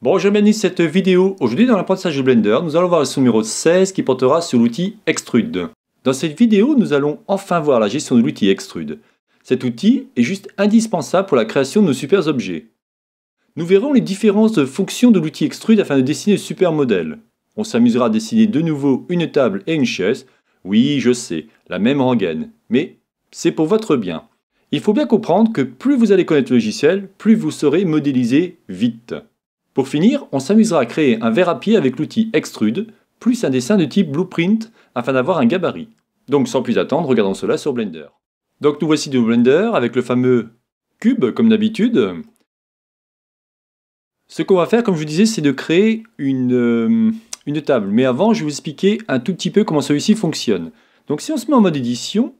Bonjour bienvenue cette vidéo. Aujourd'hui dans l'apprentissage de Blender, nous allons voir le sous numéro 16 qui portera sur l'outil Extrude. Dans cette vidéo, nous allons enfin voir la gestion de l'outil Extrude. Cet outil est juste indispensable pour la création de nos super objets. Nous verrons les différences de fonctions de l'outil Extrude afin de dessiner de super modèles. On s'amusera à dessiner de nouveau une table et une chaise. Oui, je sais, la même rengaine, mais c'est pour votre bien. Il faut bien comprendre que plus vous allez connaître le logiciel, plus vous saurez modéliser vite. Pour finir, on s'amusera à créer un verre à pied avec l'outil Extrude, plus un dessin de type Blueprint afin d'avoir un gabarit. Donc sans plus attendre, regardons cela sur Blender. Donc nous voici de Blender avec le fameux cube comme d'habitude. Ce qu'on va faire, comme je vous disais, c'est de créer une, euh, table. Mais avant, je vais vous expliquer un tout petit peu comment celui-ci fonctionne. Donc si on se met en mode édition,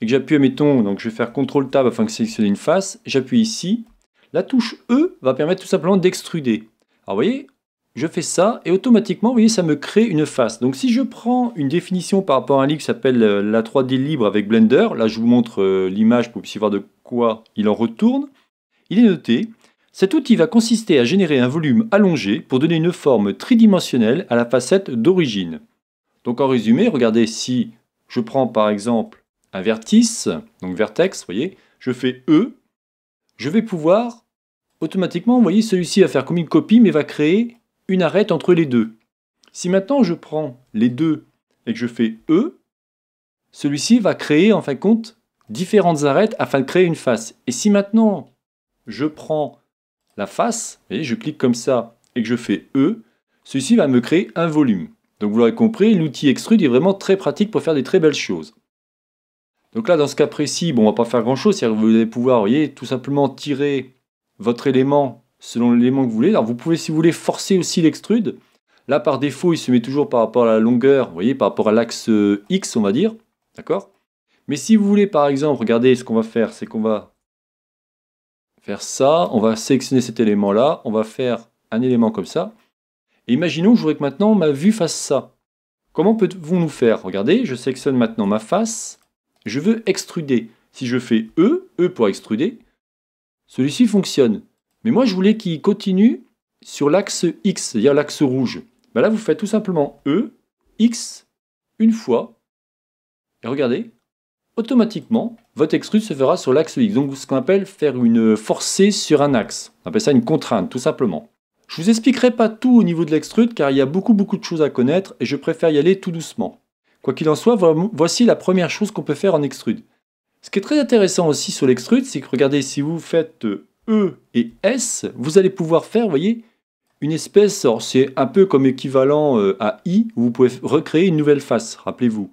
et que j'appuie, mettons, donc je vais faire CTRL-TAB afin de sélectionner une face, j'appuie ici, la touche E va permettre tout simplement d'extruder. Alors vous voyez, je fais ça et automatiquement, vous voyez, ça me crée une face. Donc si je prends une définition par rapport à un livre qui s'appelle euh, la 3D libre avec Blender, là je vous montre euh, l'image pour que vous puissiez voir de quoi il en retourne, il est noté cet outil va consister à générer un volume allongé pour donner une forme tridimensionnelle à la facette d'origine. Donc en résumé, regardez si je prends par exemple un vertice, donc vertex, vous voyez, je fais E, je vais pouvoir automatiquement voyez, celui-ci va faire comme une copie, mais va créer une arête entre les deux. Si maintenant je prends les deux et que je fais E, celui-ci va créer en fin de compte différentes arêtes afin de créer une face. Et si maintenant je prends la face, et je clique comme ça et que je fais E, celui-ci va me créer un volume. Donc vous l'aurez compris, l'outil extrude est vraiment très pratique pour faire des très belles choses. Donc là, dans ce cas précis, bon, on va pas faire grand-chose. cest vous allez pouvoir, voyez, tout simplement tirer votre élément selon l'élément que vous voulez. Alors vous pouvez, si vous voulez, forcer aussi l'extrude. Là, par défaut, il se met toujours par rapport à la longueur, vous voyez, par rapport à l'axe euh, X, on va dire. D'accord Mais si vous voulez, par exemple, regardez, ce qu'on va faire, c'est qu'on va faire ça. On va sélectionner cet élément-là. On va faire un élément comme ça. Et imaginons que je voudrais que maintenant ma vue fasse ça. Comment peut-on nous faire Regardez, je sélectionne maintenant ma face. Je veux extruder. Si je fais E, E pour extruder, celui-ci fonctionne. Mais moi, je voulais qu'il continue sur l'axe X, c'est-à-dire l'axe rouge. Ben là, vous faites tout simplement E, X, une fois. Et regardez, automatiquement, votre extrude se fera sur l'axe X. Donc, ce qu'on appelle faire une forcée sur un axe. On appelle ça une contrainte, tout simplement. Je ne vous expliquerai pas tout au niveau de l'extrude, car il y a beaucoup, beaucoup de choses à connaître, et je préfère y aller tout doucement. Quoi qu'il en soit, voici la première chose qu'on peut faire en extrude. Ce qui est très intéressant aussi sur l'extrude, c'est que regardez, si vous faites euh, E et S, vous allez pouvoir faire, vous voyez, une espèce, c'est un peu comme équivalent euh, à I, où vous pouvez recréer une nouvelle face, rappelez-vous.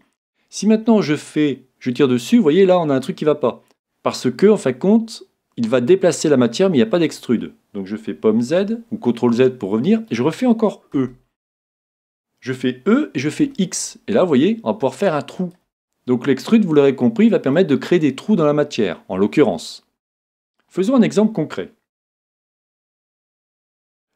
Si maintenant je fais, je tire dessus, vous voyez là on a un truc qui ne va pas. Parce que, en fin de compte, il va déplacer la matière mais il n'y a pas d'extrude. Donc je fais pomme Z ou CTRL Z pour revenir et je refais encore E je fais E et je fais X. Et là, vous voyez, on va pouvoir faire un trou. Donc l'extrude, vous l'aurez compris, va permettre de créer des trous dans la matière, en l'occurrence. Faisons un exemple concret.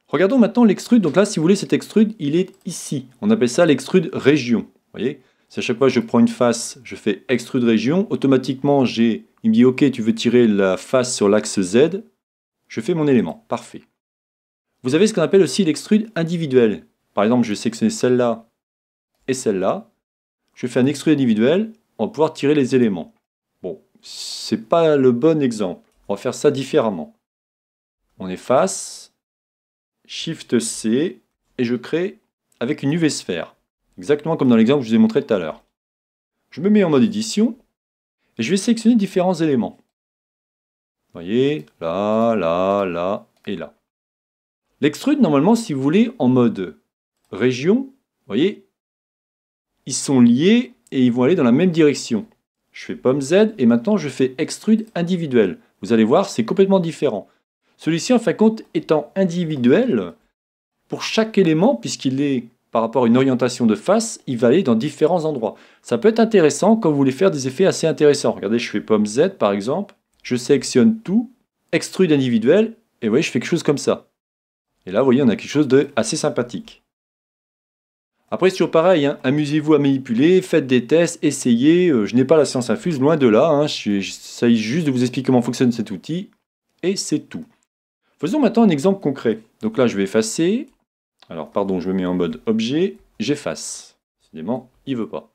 Regardons maintenant l'extrude. Donc là, si vous voulez, cet extrude, il est ici. On appelle ça l'extrude région. Vous voyez Si à chaque fois je prends une face, je fais extrude région, automatiquement, j'ai, il me dit « Ok, tu veux tirer la face sur l'axe Z ». Je fais mon élément. Parfait. Vous avez ce qu'on appelle aussi l'extrude individuelle. Par exemple, je vais sélectionner celle-là et celle-là. Je fais un extrude individuel, on va pouvoir tirer les éléments. Bon, c'est pas le bon exemple. On va faire ça différemment. On efface, Shift C, et je crée avec une UV sphère. Exactement comme dans l'exemple que je vous ai montré tout à l'heure. Je me mets en mode édition, et je vais sélectionner différents éléments. Vous voyez, là, là, là et là. L'extrude, normalement, si vous voulez, en mode régions, voyez, ils sont liés et ils vont aller dans la même direction. Je fais pomme Z et maintenant je fais extrude individuel. Vous allez voir, c'est complètement différent. Celui-ci, en fin de compte, étant individuel, pour chaque élément, puisqu'il est par rapport à une orientation de face, il va aller dans différents endroits. Ça peut être intéressant quand vous voulez faire des effets assez intéressants. Regardez, je fais pomme Z par exemple, je sélectionne tout, extrude individuel, et vous voyez, je fais quelque chose comme ça. Et là, vous voyez, on a quelque chose de assez sympathique. Après, c'est toujours pareil, hein. amusez-vous à manipuler, faites des tests, essayez. Euh, je n'ai pas la science infuse, loin de là. Hein. J'essaye juste de vous expliquer comment fonctionne cet outil. Et c'est tout. Faisons maintenant un exemple concret. Donc là, je vais effacer. Alors, pardon, je me mets en mode objet. J'efface. Décidément, il veut pas.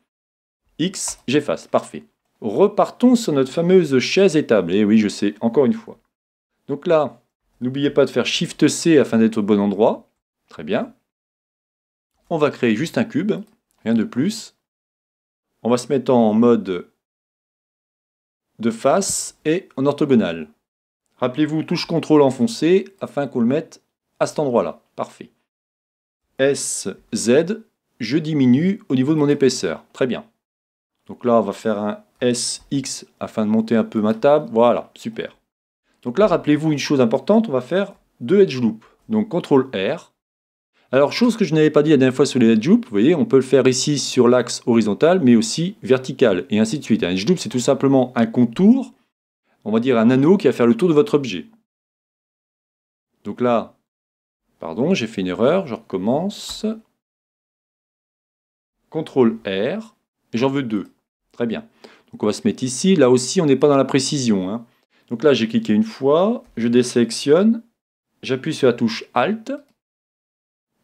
X, j'efface. Parfait. Repartons sur notre fameuse chaise et Et eh oui, je sais, encore une fois. Donc là, n'oubliez pas de faire Shift-C afin d'être au bon endroit. Très bien on va créer juste un cube, rien de plus. On va se mettre en mode de face et en orthogonal. Rappelez-vous, touche CTRL enfoncée afin qu'on le mette à cet endroit-là. Parfait. S, Z, je diminue au niveau de mon épaisseur. Très bien. Donc là, on va faire un S, X afin de monter un peu ma table. Voilà, super. Donc là, rappelez-vous une chose importante, on va faire deux edge loops. Donc CTRL R, alors, chose que je n'avais pas dit la dernière fois sur les edge loops, vous voyez, on peut le faire ici sur l'axe horizontal, mais aussi vertical, et ainsi de suite. Un edge loop, c'est tout simplement un contour, on va dire un anneau qui va faire le tour de votre objet. Donc là, pardon, j'ai fait une erreur, je recommence. CTRL R, et j'en veux deux. Très bien. Donc on va se mettre ici, là aussi on n'est pas dans la précision. Hein. Donc là j'ai cliqué une fois, je désélectionne, j'appuie sur la touche ALT,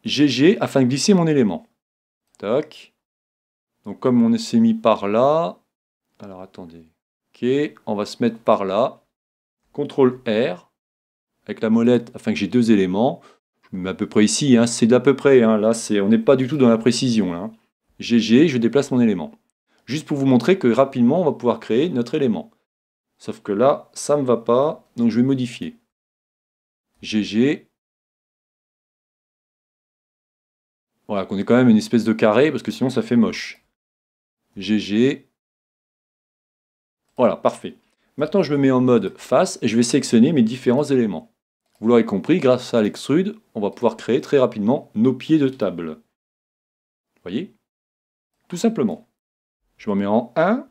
GG afin de glisser mon élément. Tac. Donc comme on s'est mis par là, alors attendez, ok, on va se mettre par là. CTRL R avec la molette afin que j'ai deux éléments. Je me mets à peu près ici, hein, c'est d'à peu près, hein, là c'est, on n'est pas du tout dans la précision. GG, hein. je déplace mon élément. Juste pour vous montrer que rapidement on va pouvoir créer notre élément. Sauf que là, ça ne me va pas, donc je vais modifier. GG, Voilà, qu'on ait quand même une espèce de carré, parce que sinon ça fait moche. GG. Voilà, parfait. Maintenant, je me mets en mode face et je vais sélectionner mes différents éléments. Vous l'aurez compris, grâce à l'extrude, on va pouvoir créer très rapidement nos pieds de table. Vous voyez Tout simplement. Je me mets en 1,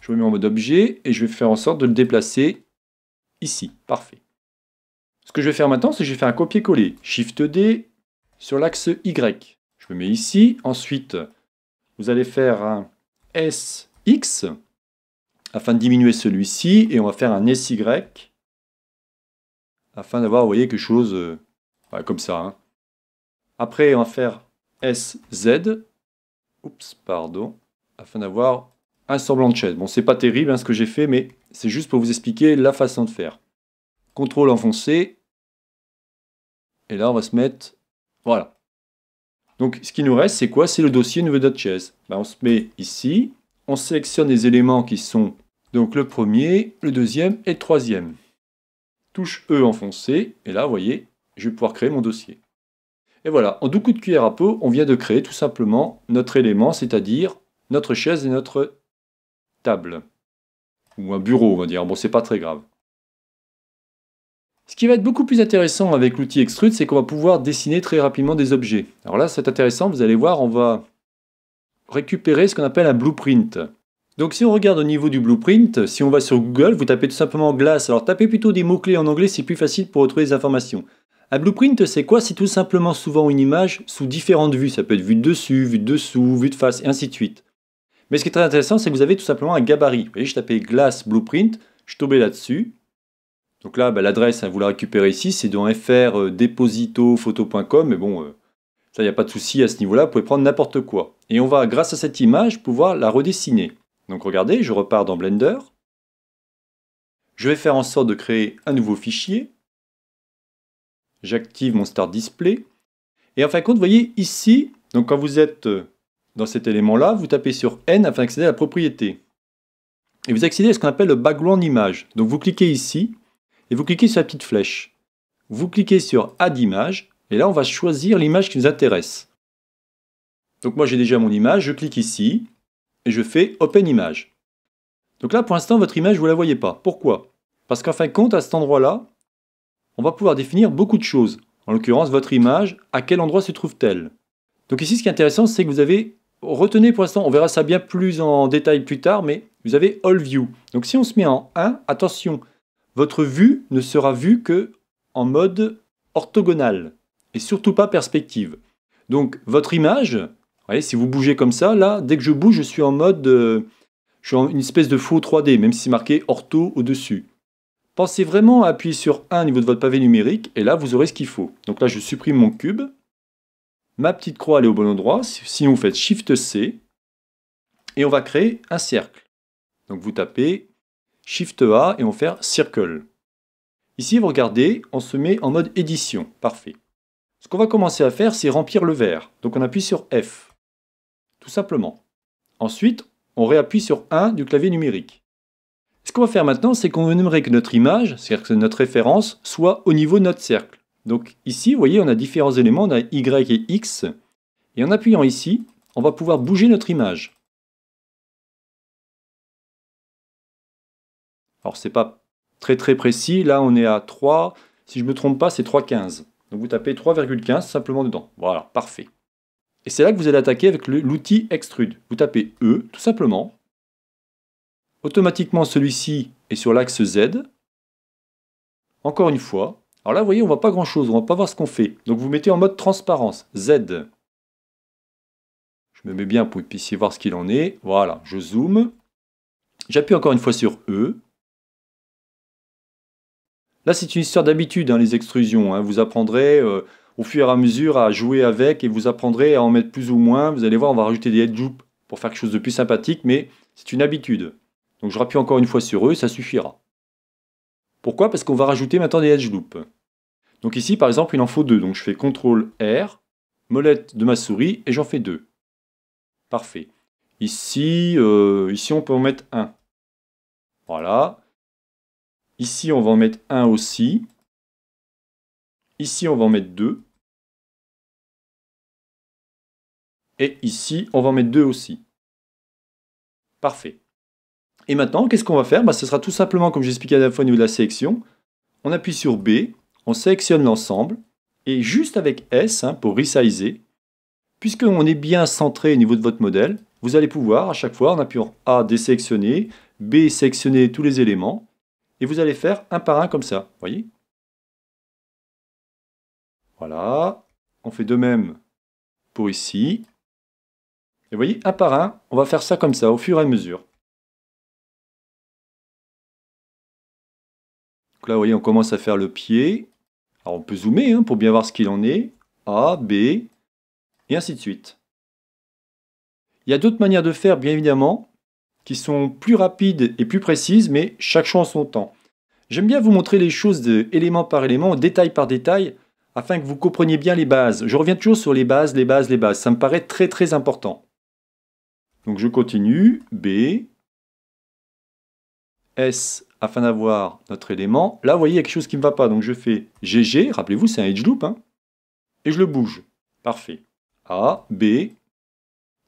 je me mets en mode objet et je vais faire en sorte de le déplacer ici. Parfait. Ce que je vais faire maintenant, c'est que je vais faire un copier-coller. Shift D, sur l'axe Y. Je me mets ici. Ensuite, vous allez faire un SX afin de diminuer celui-ci. Et on va faire un SY afin d'avoir, vous voyez, quelque chose euh, bah, comme ça. Hein. Après, on va faire SZ. Oups, pardon. Afin d'avoir un semblant de chaise. Bon, c'est pas terrible hein, ce que j'ai fait, mais c'est juste pour vous expliquer la façon de faire. Contrôle enfoncé. Et là, on va se mettre voilà. Donc, ce qui nous reste, c'est quoi C'est le dossier Node.js. chaise ». on se met ici, on sélectionne les éléments qui sont donc le premier, le deuxième et le troisième. Touche E enfoncé, et là, vous voyez, je vais pouvoir créer mon dossier. Et voilà, en deux coups de cuillère à peau, on vient de créer tout simplement notre élément, c'est-à-dire notre chaise et notre table. Ou un bureau, on va dire. Bon, c'est pas très grave. Ce qui va être beaucoup plus intéressant avec l'outil Extrude, c'est qu'on va pouvoir dessiner très rapidement des objets. Alors là, c'est intéressant, vous allez voir, on va récupérer ce qu'on appelle un blueprint. Donc si on regarde au niveau du blueprint, si on va sur Google, vous tapez tout simplement glace. Alors tapez plutôt des mots-clés en anglais, c'est plus facile pour retrouver les informations. Un blueprint, c'est quoi C'est tout simplement souvent une image sous différentes vues. Ça peut être vue de dessus, vue de dessous, vue de face, et ainsi de suite. Mais ce qui est très intéressant, c'est que vous avez tout simplement un gabarit. Vous voyez, je tapais glace blueprint, je tombais là-dessus. Donc là, bah, l'adresse, vous la récupérez ici, c'est dans fr euh, depositophoto.com, mais bon, euh, ça, il n'y a pas de souci à ce niveau-là, vous pouvez prendre n'importe quoi. Et on va, grâce à cette image, pouvoir la redessiner. Donc regardez, je repars dans Blender. Je vais faire en sorte de créer un nouveau fichier. J'active mon Start Display. Et en fin de compte, vous voyez ici, donc quand vous êtes euh, dans cet élément-là, vous tapez sur N afin d'accéder à la propriété. Et vous accédez à ce qu'on appelle le background image. Donc vous cliquez ici, et vous cliquez sur la petite flèche. Vous cliquez sur Add image et là on va choisir l'image qui nous intéresse. Donc moi j'ai déjà mon image, je clique ici et je fais Open image. Donc là pour l'instant votre image vous ne la voyez pas. Pourquoi Parce qu'en fin de compte à cet endroit-là, on va pouvoir définir beaucoup de choses. En l'occurrence votre image, à quel endroit se trouve-t-elle Donc ici ce qui est intéressant c'est que vous avez, retenez pour l'instant, on verra ça bien plus en détail plus tard, mais vous avez All View. Donc si on se met en 1, attention, votre vue ne sera vue que en mode orthogonal et surtout pas perspective. Donc votre image, voyez, si vous bougez comme ça, là, dès que je bouge, je suis en mode, euh, je suis en une espèce de faux 3D, même si c'est marqué ortho au-dessus. Pensez vraiment à appuyer sur 1 au niveau de votre pavé numérique, et là, vous aurez ce qu'il faut. Donc là, je supprime mon cube. Ma petite croix, elle est au bon endroit. Sinon, vous faites Shift-C, et on va créer un cercle. Donc vous tapez Shift A et on va faire Circle. Ici, vous regardez, on se met en mode édition. Parfait. Ce qu'on va commencer à faire, c'est remplir le verre. Donc on appuie sur F. Tout simplement. Ensuite, on réappuie sur 1 du clavier numérique. Ce qu'on va faire maintenant, c'est qu'on aimerait que notre image, c'est-à-dire que notre référence, soit au niveau de notre cercle. Donc ici, vous voyez, on a différents éléments, on a Y et X. Et en appuyant ici, on va pouvoir bouger notre image. Alors c'est pas très très précis, là on est à 3, si je ne me trompe pas c'est 3,15. Donc vous tapez 3,15 simplement dedans. Voilà, parfait. Et c'est là que vous allez attaquer avec l'outil extrude. Vous tapez E tout simplement. Automatiquement celui-ci est sur l'axe Z. Encore une fois. Alors là vous voyez on ne voit pas grand chose, on ne va pas voir ce qu'on fait. Donc vous mettez en mode transparence, Z. Je me mets bien pour que vous puissiez voir ce qu'il en est. Voilà, je zoome. J'appuie encore une fois sur E c'est une histoire d'habitude, hein, les extrusions. Hein. Vous apprendrez euh, au fur et à mesure à jouer avec et vous apprendrez à en mettre plus ou moins. Vous allez voir, on va rajouter des edge loops pour faire quelque chose de plus sympathique, mais c'est une habitude. Donc je rappuie encore une fois sur eux, ça suffira. Pourquoi Parce qu'on va rajouter maintenant des edge loops. Donc ici, par exemple, il en faut deux. Donc je fais CTRL R, molette de ma souris, et j'en fais deux. Parfait. Ici, euh, ici on peut en mettre un. Voilà. Ici, on va en mettre un aussi. Ici, on va en mettre deux. Et ici, on va en mettre deux aussi. Parfait. Et maintenant, qu'est-ce qu'on va faire bah, Ce sera tout simplement, comme j'expliquais à la fois au niveau de la sélection, on appuie sur B, on sélectionne l'ensemble, et juste avec S, hein, pour resizer, puisque on est bien centré au niveau de votre modèle, vous allez pouvoir, à chaque fois, en appuyant A, désélectionner, B, sélectionner tous les éléments, et vous allez faire un par un comme ça, voyez Voilà, on fait de même pour ici. Et voyez, un par un, on va faire ça comme ça, au fur et à mesure. Donc là, vous voyez, on commence à faire le pied. Alors on peut zoomer hein, pour bien voir ce qu'il en est. A, B, et ainsi de suite. Il y a d'autres manières de faire, bien évidemment qui sont plus rapides et plus précises, mais chaque chose en son temps. J'aime bien vous montrer les choses de élément par élément, détail par détail, afin que vous compreniez bien les bases. Je reviens toujours sur les bases, les bases, les bases. Ça me paraît très très important. Donc je continue. B. S afin d'avoir notre élément. Là, vous voyez, il y a quelque chose qui ne va pas. Donc je fais GG, rappelez-vous, c'est un edge loop, hein. et je le bouge. Parfait. A, B,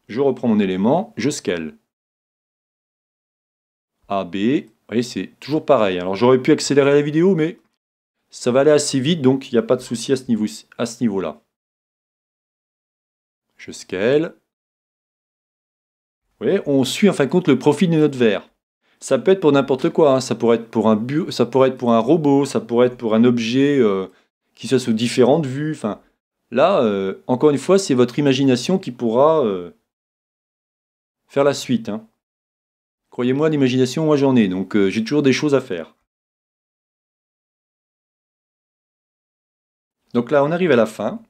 je reprends mon élément, je scale. AB. Vous voyez, c'est toujours pareil. Alors j'aurais pu accélérer la vidéo, mais ça va aller assez vite, donc il n'y a pas de souci à ce niveau-là. Niveau Je scale. Vous voyez, on suit en fin de compte le profil de notre verre. Ça peut être pour n'importe quoi, hein. ça, pourrait être pour un ça pourrait être pour un robot, ça pourrait être pour un objet euh, qui soit sous différentes vues. Enfin, là, euh, encore une fois, c'est votre imagination qui pourra euh, faire la suite. Hein. Croyez-moi, l'imagination, moi j'en ai, donc euh, j'ai toujours des choses à faire. Donc là, on arrive à la fin.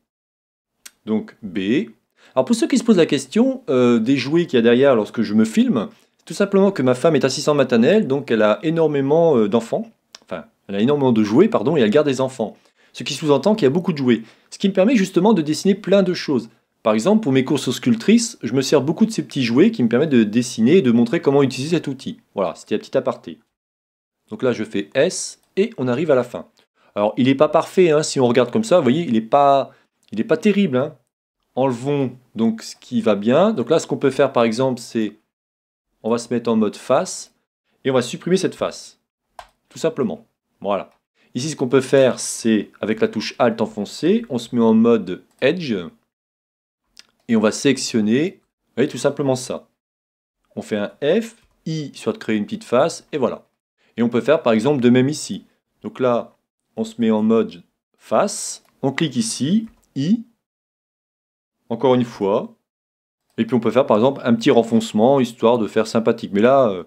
Donc B. Alors pour ceux qui se posent la question euh, des jouets qu'il y a derrière lorsque je me filme, c'est tout simplement que ma femme est assistante maternelle, donc elle a énormément euh, d'enfants. Enfin, elle a énormément de jouets, pardon, et elle garde des enfants. Ce qui sous-entend qu'il y a beaucoup de jouets. Ce qui me permet justement de dessiner plein de choses. Par exemple, pour mes courses aux sculptrices, je me sers beaucoup de ces petits jouets qui me permettent de dessiner et de montrer comment utiliser cet outil. Voilà, c'était un petit aparté. Donc là, je fais S et on arrive à la fin. Alors, il n'est pas parfait, hein, si on regarde comme ça, vous voyez, il n'est pas, il pas terrible. Hein. Enlevons donc ce qui va bien. Donc là, ce qu'on peut faire, par exemple, c'est, on va se mettre en mode face et on va supprimer cette face. Tout simplement. Voilà. Ici, ce qu'on peut faire, c'est, avec la touche Alt enfoncée, on se met en mode Edge et on va sélectionner voyez, tout simplement ça. On fait un F, I soit de créer une petite face, et voilà. Et on peut faire par exemple de même ici. Donc là, on se met en mode face, on clique ici, I, encore une fois, et puis on peut faire par exemple un petit renfoncement, histoire de faire sympathique. Mais là, euh,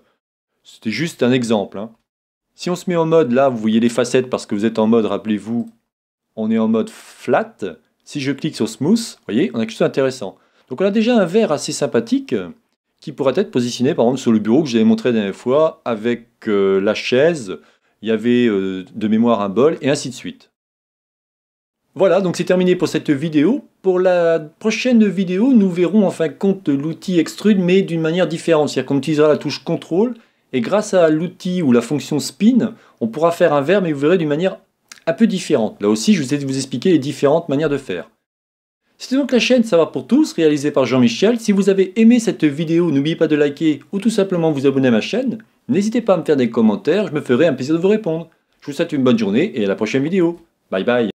c'était juste un exemple. Hein. Si on se met en mode, là, vous voyez les facettes parce que vous êtes en mode, rappelez-vous, on est en mode flat, si je clique sur Smooth, vous voyez, on a quelque chose d'intéressant. Donc on a déjà un verre assez sympathique euh, qui pourrait être positionné par exemple sur le bureau que j'avais montré la dernière fois avec euh, la chaise, il y avait euh, de mémoire un bol et ainsi de suite. Voilà, donc c'est terminé pour cette vidéo. Pour la prochaine vidéo, nous verrons en fin de compte l'outil extrude, mais d'une manière différente. C'est-à-dire qu'on utilisera la touche contrôle, et grâce à l'outil ou la fonction spin, on pourra faire un verre, mais vous verrez d'une manière un peu différente. Là aussi, je vous ai vous expliqué les différentes manières de faire. C'était donc la chaîne Ça va pour tous, réalisée par Jean-Michel. Si vous avez aimé cette vidéo, n'oubliez pas de liker ou tout simplement vous abonner à ma chaîne. N'hésitez pas à me faire des commentaires, je me ferai un plaisir de vous répondre. Je vous souhaite une bonne journée et à la prochaine vidéo. Bye bye